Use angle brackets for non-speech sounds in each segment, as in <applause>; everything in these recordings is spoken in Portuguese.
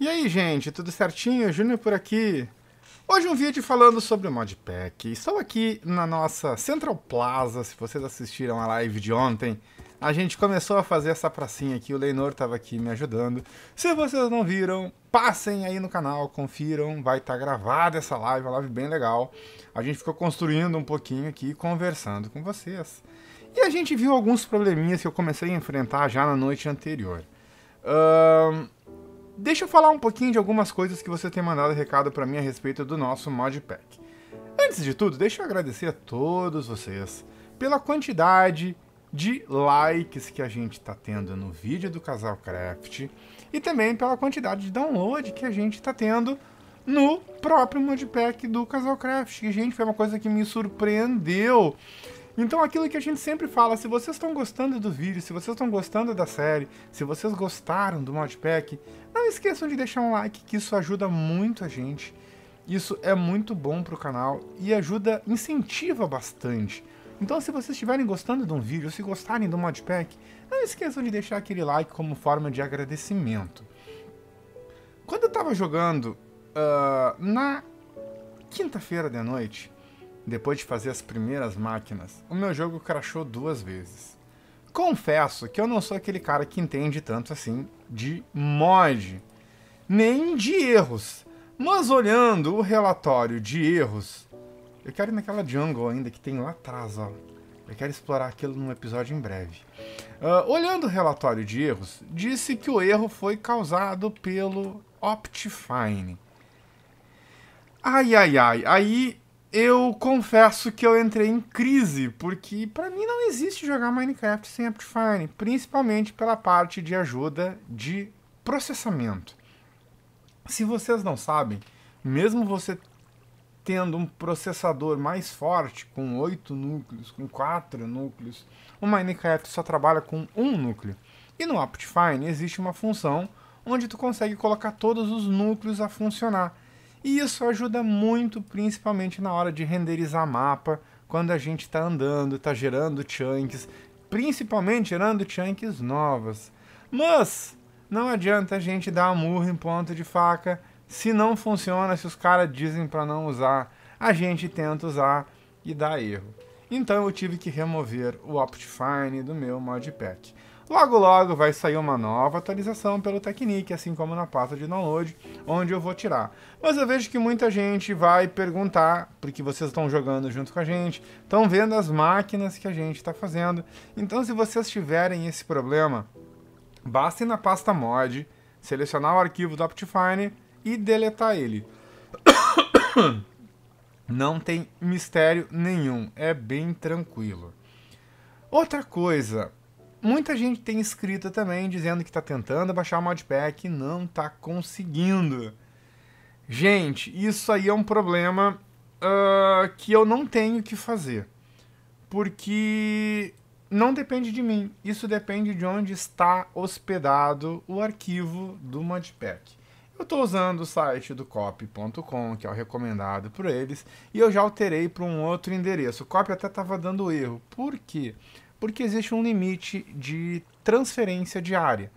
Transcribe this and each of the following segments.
E aí, gente, tudo certinho? Júnior por aqui. Hoje um vídeo falando sobre o Modpack. Estou aqui na nossa Central Plaza, se vocês assistiram a live de ontem. A gente começou a fazer essa pracinha aqui, o Leinor estava aqui me ajudando. Se vocês não viram, passem aí no canal, confiram, vai estar tá gravada essa live, uma live bem legal. A gente ficou construindo um pouquinho aqui, conversando com vocês. E a gente viu alguns probleminhas que eu comecei a enfrentar já na noite anterior. Ahn... Um deixa eu falar um pouquinho de algumas coisas que você tem mandado recado para mim a respeito do nosso modpack. Antes de tudo, deixa eu agradecer a todos vocês pela quantidade de likes que a gente está tendo no vídeo do Casal Craft e também pela quantidade de download que a gente está tendo no próprio modpack do Casal Craft. Que, gente, foi uma coisa que me surpreendeu. Então aquilo que a gente sempre fala, se vocês estão gostando do vídeo, se vocês estão gostando da série, se vocês gostaram do modpack, não esqueçam de deixar um like que isso ajuda muito a gente. Isso é muito bom para o canal e ajuda, incentiva bastante. Então se vocês estiverem gostando de um vídeo, se gostarem do modpack, não esqueçam de deixar aquele like como forma de agradecimento. Quando eu estava jogando uh, na quinta-feira de noite, depois de fazer as primeiras máquinas, o meu jogo crashou duas vezes. Confesso que eu não sou aquele cara que entende tanto assim de mod, nem de erros, mas olhando o relatório de erros, eu quero ir naquela jungle ainda que tem lá atrás, ó. Eu quero explorar aquilo num episódio em breve. Uh, olhando o relatório de erros, disse que o erro foi causado pelo Optifine. Ai, ai, ai. Aí eu confesso que eu entrei em crise, porque para mim não existe jogar Minecraft sem Optifine, principalmente pela parte de ajuda de processamento. Se vocês não sabem, mesmo você tendo um processador mais forte, com 8 núcleos, com 4 núcleos, o Minecraft só trabalha com um núcleo. E no Optifine existe uma função onde tu consegue colocar todos os núcleos a funcionar e isso ajuda muito, principalmente na hora de renderizar mapa, quando a gente está andando, está gerando chunks, principalmente gerando chunks novas. Mas não adianta a gente dar murro em ponto de faca se não funciona, se os caras dizem para não usar, a gente tenta usar e dá erro. Então eu tive que remover o Optifine do meu modpack. Logo logo vai sair uma nova atualização pelo Technique, assim como na pasta de download, onde eu vou tirar. Mas eu vejo que muita gente vai perguntar, porque vocês estão jogando junto com a gente, estão vendo as máquinas que a gente está fazendo. Então se vocês tiverem esse problema, basta ir na pasta mod, selecionar o arquivo do Optifine e deletar ele. <coughs> Não tem mistério nenhum, é bem tranquilo. Outra coisa, Muita gente tem escrito também dizendo que está tentando baixar o modpack e não está conseguindo. Gente, isso aí é um problema uh, que eu não tenho que fazer. Porque não depende de mim. Isso depende de onde está hospedado o arquivo do modpack. Eu estou usando o site do copy.com, que é o recomendado por eles, e eu já alterei para um outro endereço. O copy até estava dando erro. Por quê? Porque porque existe um limite de transferência diária.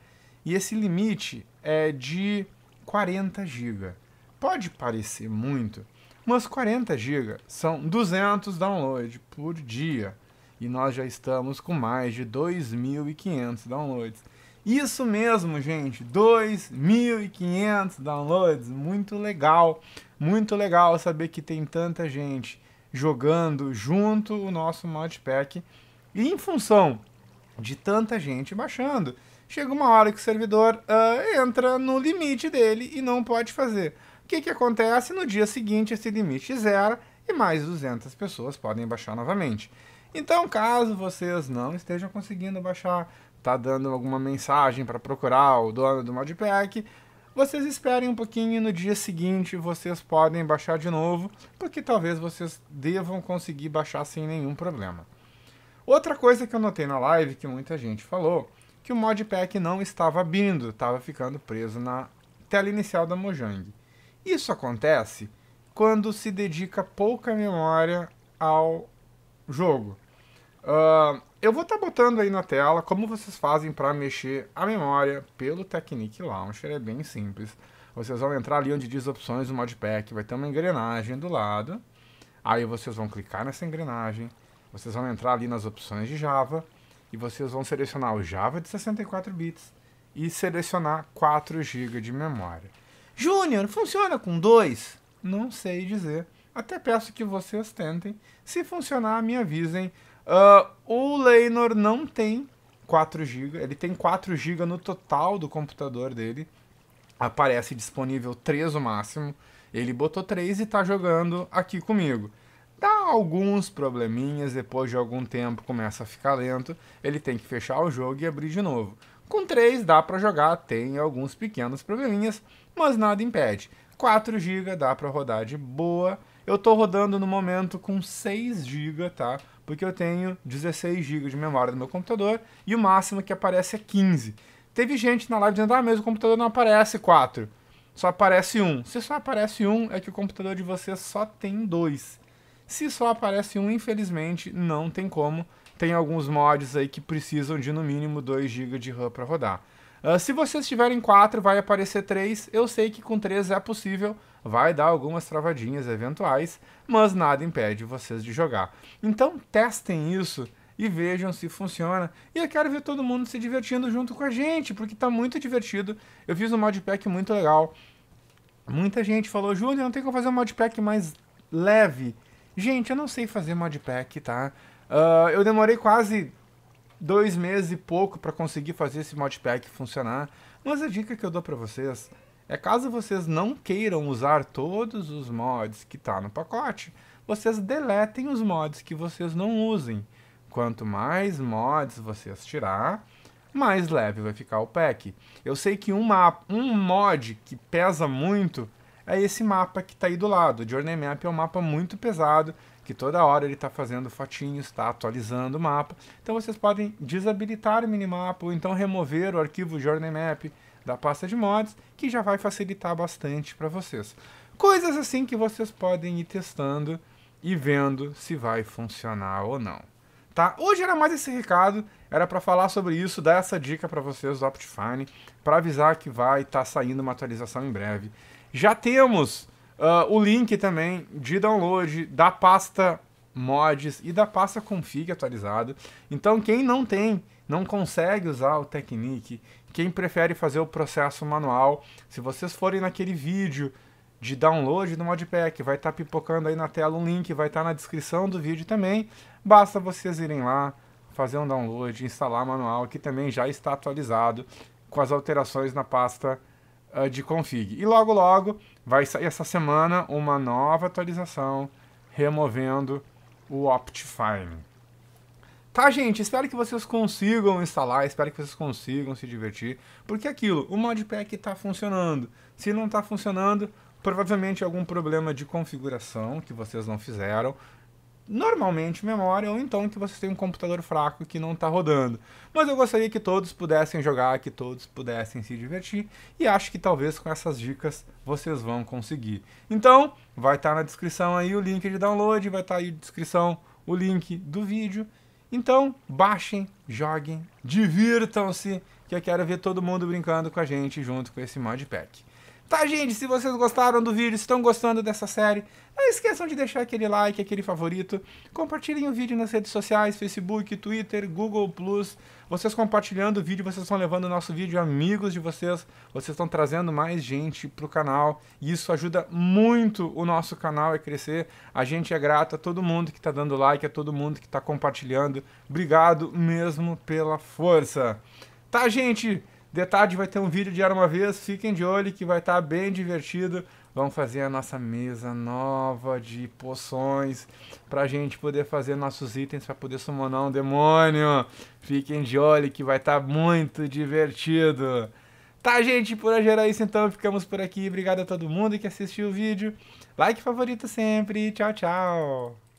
E esse limite é de 40 GB. Pode parecer muito, mas 40 GB são 200 downloads por dia. E nós já estamos com mais de 2.500 downloads. Isso mesmo, gente, 2.500 downloads, muito legal. Muito legal saber que tem tanta gente jogando junto o nosso Modpack e em função de tanta gente baixando, chega uma hora que o servidor uh, entra no limite dele e não pode fazer. O que, que acontece? No dia seguinte, esse limite zera e mais 200 pessoas podem baixar novamente. Então, caso vocês não estejam conseguindo baixar, tá dando alguma mensagem para procurar o dono do modpack, vocês esperem um pouquinho e no dia seguinte vocês podem baixar de novo, porque talvez vocês devam conseguir baixar sem nenhum problema. Outra coisa que eu notei na live que muita gente falou, que o modpack não estava abrindo, estava ficando preso na tela inicial da Mojang. Isso acontece quando se dedica pouca memória ao jogo. Uh, eu vou estar tá botando aí na tela como vocês fazem para mexer a memória pelo Technique Launcher, é bem simples. Vocês vão entrar ali onde diz opções do modpack, vai ter uma engrenagem do lado. Aí vocês vão clicar nessa engrenagem, vocês vão entrar ali nas opções de Java e vocês vão selecionar o Java de 64 bits e selecionar 4 GB de memória. Júnior, funciona com 2? Não sei dizer. Até peço que vocês tentem. Se funcionar, me avisem. Uh, o Leinor não tem 4 GB, ele tem 4 GB no total do computador dele. Aparece disponível 3 o máximo. Ele botou 3 e está jogando aqui comigo alguns probleminhas, depois de algum tempo começa a ficar lento, ele tem que fechar o jogo e abrir de novo. Com 3 dá para jogar, tem alguns pequenos probleminhas, mas nada impede. 4 GB dá para rodar de boa. Eu estou rodando no momento com 6 GB, tá? Porque eu tenho 16 GB de memória no meu computador e o máximo que aparece é 15. Teve gente na live dizendo: "Ah, mas o computador não aparece 4. Só aparece um. Se só aparece um, é que o computador de você só tem dois. Se só aparece um, infelizmente, não tem como. Tem alguns mods aí que precisam de no mínimo 2 GB de RAM para rodar. Uh, se vocês tiverem 4, vai aparecer 3. Eu sei que com 3 é possível, vai dar algumas travadinhas eventuais, mas nada impede vocês de jogar. Então testem isso e vejam se funciona. E eu quero ver todo mundo se divertindo junto com a gente, porque está muito divertido. Eu fiz um modpack muito legal. Muita gente falou, Júnior, não tem como fazer um modpack mais leve. Gente, eu não sei fazer modpack, tá? Uh, eu demorei quase dois meses e pouco para conseguir fazer esse modpack funcionar. Mas a dica que eu dou para vocês é caso vocês não queiram usar todos os mods que tá no pacote, vocês deletem os mods que vocês não usem. Quanto mais mods vocês tirar, mais leve vai ficar o pack. Eu sei que um, um mod que pesa muito é esse mapa que está aí do lado. O Journey Map é um mapa muito pesado, que toda hora ele está fazendo fotinhos, está atualizando o mapa. Então vocês podem desabilitar o minimapa ou então remover o arquivo Journey Map da pasta de mods, que já vai facilitar bastante para vocês. Coisas assim que vocês podem ir testando e vendo se vai funcionar ou não. Tá? Hoje era mais esse recado, era para falar sobre isso, dar essa dica para vocês do Optifine, para avisar que vai estar tá saindo uma atualização em breve. Já temos uh, o link também de download da pasta mods e da pasta config atualizada. Então quem não tem, não consegue usar o Technique, quem prefere fazer o processo manual, se vocês forem naquele vídeo de download do modpack, vai estar tá pipocando aí na tela um link, vai estar tá na descrição do vídeo também. Basta vocês irem lá, fazer um download, instalar manual que também já está atualizado com as alterações na pasta uh, de config. E logo, logo, vai sair essa semana uma nova atualização removendo o Optifine. Tá, gente? Espero que vocês consigam instalar, espero que vocês consigam se divertir, porque é aquilo, o modpack está funcionando. Se não está funcionando, provavelmente algum problema de configuração que vocês não fizeram normalmente memória, ou então que você tem um computador fraco que não está rodando. Mas eu gostaria que todos pudessem jogar, que todos pudessem se divertir, e acho que talvez com essas dicas vocês vão conseguir. Então, vai estar tá na descrição aí o link de download, vai estar tá aí na descrição o link do vídeo. Então, baixem, joguem, divirtam-se, que eu quero ver todo mundo brincando com a gente junto com esse modpack. Tá, gente? Se vocês gostaram do vídeo, estão gostando dessa série, não esqueçam de deixar aquele like, aquele favorito. Compartilhem o vídeo nas redes sociais, Facebook, Twitter, Google+. Vocês compartilhando o vídeo, vocês estão levando o nosso vídeo amigos de vocês. Vocês estão trazendo mais gente pro canal. E isso ajuda muito o nosso canal a crescer. A gente é grato a todo mundo que está dando like, a todo mundo que está compartilhando. Obrigado mesmo pela força. Tá, gente? De tarde vai ter um vídeo de Era Uma Vez, fiquem de olho que vai estar tá bem divertido. Vamos fazer a nossa mesa nova de poções pra gente poder fazer nossos itens para poder summonar um demônio. Fiquem de olho que vai estar tá muito divertido. Tá, gente, por hoje era isso então, ficamos por aqui. Obrigado a todo mundo que assistiu o vídeo. Like favorito sempre. Tchau, tchau.